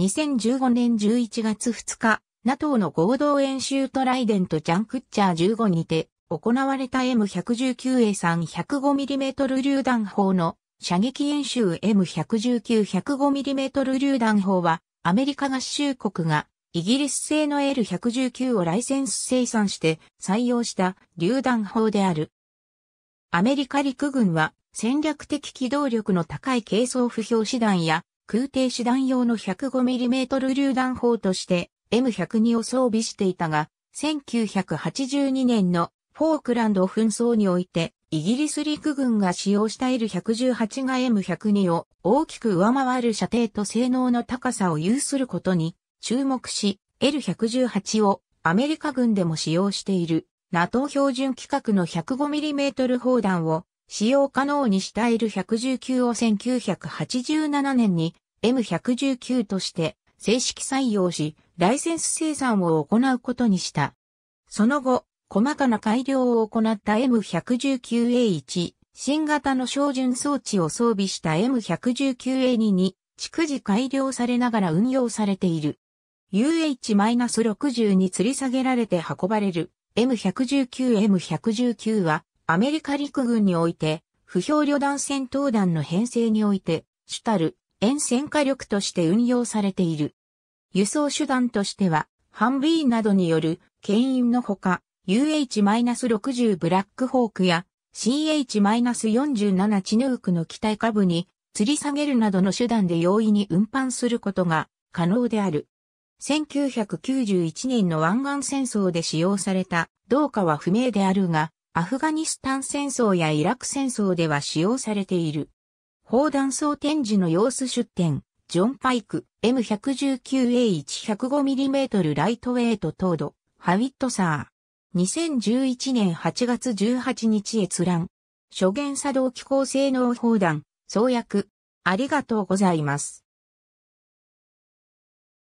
2015年11月2日、NATO の合同演習トライデントジャンクッチャー15にて、行われた M119A3-105mm 榴弾砲の射撃演習 M119-105mm 榴弾砲は、アメリカ合衆国がイギリス製の L119 をライセンス生産して採用した榴弾砲である。アメリカ陸軍は戦略的機動力の高い軽装不評師団や空挺手段用の 105mm 榴弾砲として M102 を装備していたが、1982年のフォークランド紛争において、イギリス陸軍が使用した L118 が M102 を大きく上回る射程と性能の高さを有することに注目し、L118 をアメリカ軍でも使用している NATO 標準規格の 105mm 砲弾を使用可能にした L119 を1987年に M119 として正式採用し、ライセンス生産を行うことにした。その後、細かな改良を行った M119A1、新型の照準装置を装備した M119A2 に、逐次改良されながら運用されている。UH-60 に吊り下げられて運ばれる M119M119 はアメリカ陸軍において、不評旅団戦闘団の編成において、主たる沿線火力として運用されている。輸送手段としては、ハンビーなどによる牽引のほか、UH-60 ブラックホークや CH-47 チヌークの機体下部に吊り下げるなどの手段で容易に運搬することが可能である。1991年の湾岸戦争で使用されたどうかは不明であるが、アフガニスタン戦争やイラク戦争では使用されている。砲弾装展示の様子出展、ジョン・パイク、M119A105mm ライトウェイトー度、ハウィットサー。2011年8月18日閲覧。初言作動機構性能砲弾、創薬。ありがとうございます。